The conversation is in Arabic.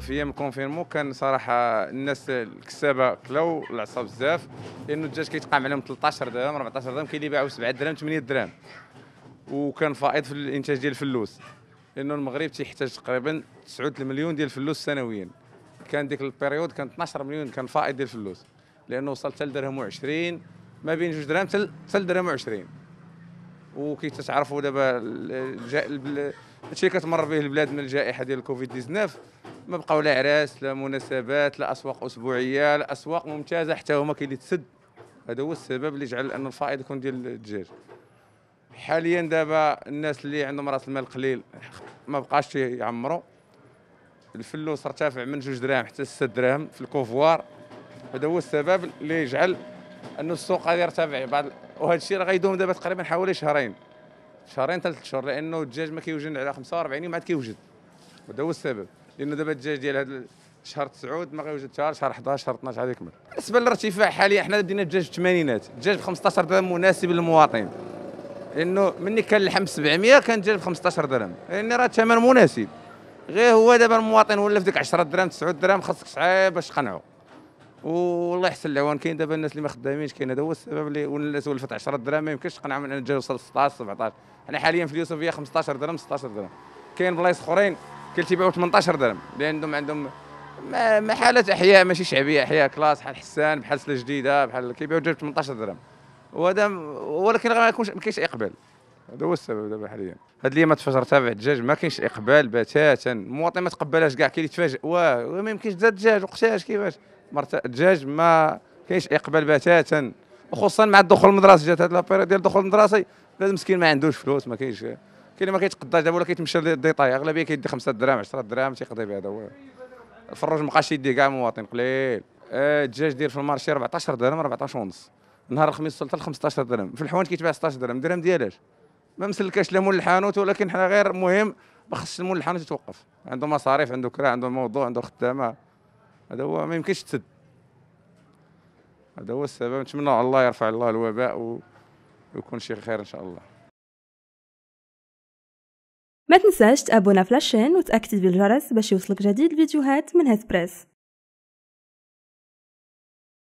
في ايام كونفيرمو كان صراحه الناس الكسابه كلاو العصا بزاف لانه الدجاج كيتقام عليهم 13 درهم 14 درهم كاين اللي باعوا 7 درهم 8 درهم وكان فائض في الانتاج ديال الفلوس لانه المغرب تيحتاج تقريبا 9 مليون ديال الفلوس سنويا كان ديك البيريود كان 12 مليون كان فائض ديال الفلوس لانه وصل حتى لدرهم و20 ما بين 2 درهم حتى لدرهم و20 وكي تتعرفوا دابا الشيء كتمر به البلاد من الجائحه ديال كوفيد 19 ما بقاو لا عراس لا مناسبات لا اسواق اسبوعيه لا اسواق ممتازه حتى هما كاين اللي تسد هذا هو السبب اللي جعل ان الفائض يكون ديال الدجاج حاليا دابا الناس اللي عندهم راس المال قليل ما بقاش يعمروا الفلوس ارتفع من جوج دراهم حتى ستة دراهم في الكوفوار هذا هو السبب اللي يجعل ان السوق غادي يرتفع بعض وهذا الشيء راه غيدوم دابا تقريبا حوالي شهرين شهرين ثلاث شهور لانه الدجاج ما كيوجد على 45 يوم عاد كيوجد هذا هو السبب لان دابا الدجاج ديال هذا شهر 9 ما غيوجد شهر شهر 11 شهر 12 غادي يكمل بالنسبه للارتفاع حاليا حنا بدينا الدجاج في الثمانينات الدجاج ب 15 درهم مناسب للمواطن لانه ملي كان اللحم 700 كان الدجاج ب 15 درهم يعني راه الثمن مناسب غير هو دابا المواطن ولا في ديك 10 درهم 9 درهم خاصك صعيب باش تقنعو والله يحسن العوان كاين دابا الناس اللي ما خدامينش كاين هذا هو السبب اللي الناس ولفت 10 درهم ما يمكنش تقنع من ان الدجاج وصل 16 17 حنا حاليا في اليوسفيه 15 درهم 16 درهم كاين بلايص اخرين كل تيبيعوا 18 درهم لان عندهم عندهم محلات احياء ماشي شعبيه احياء كلاس بحال حسان بحال سله جديده بحال كيبيعوا ديال 18 درهم وهذا ولكن ما يكونش ما كاينش اقبال هذا هو السبب دابا حاليا هاد الايام تفجر تابع الدجاج ما كاينش اقبال بتاتا المواطن ما تقبلهاش كاع كاين يتفاجئ واه ما يمكنش دا الدجاج وقتاش كيفاش الدجاج ما كاينش اقبال بتاتا وخصوصا مع الدخول المدرسي جات هاد لابيريود ديال الدخول المدرسي المسكين ما عندوش فلوس ما كاينش كاين اللي ما كيتقداش دابا ولا كيتمشى للديطاي اغلبيه كيدي 5 دراهم 10 دراهم تيقضي بها هذا الفروج ما بقاش يدي كاع مواطن قليل آه، الدجاج دير في المارشي 14 درهم 14 ونص نهار الخميس وصلت ل 15 درهم في الحوانت كيتباع 16 درهم درهم ديالاش ما مسلكاش لا مول الحانوت ولكن حنا غير مهم ما خصش مول الحانوت يتوقف عنده مصاريف عنده كراع عنده موضوع عنده خدامه هذا هو ما يمكنش تسد هذا هو السبب نتمنى الله يرفع الله الوباء ويكون شي خير ان شاء الله ما تنساش تابونا فلاشين وتأكتيفي الجرس باش يوصلك جديد الفيديوهات من هسبريس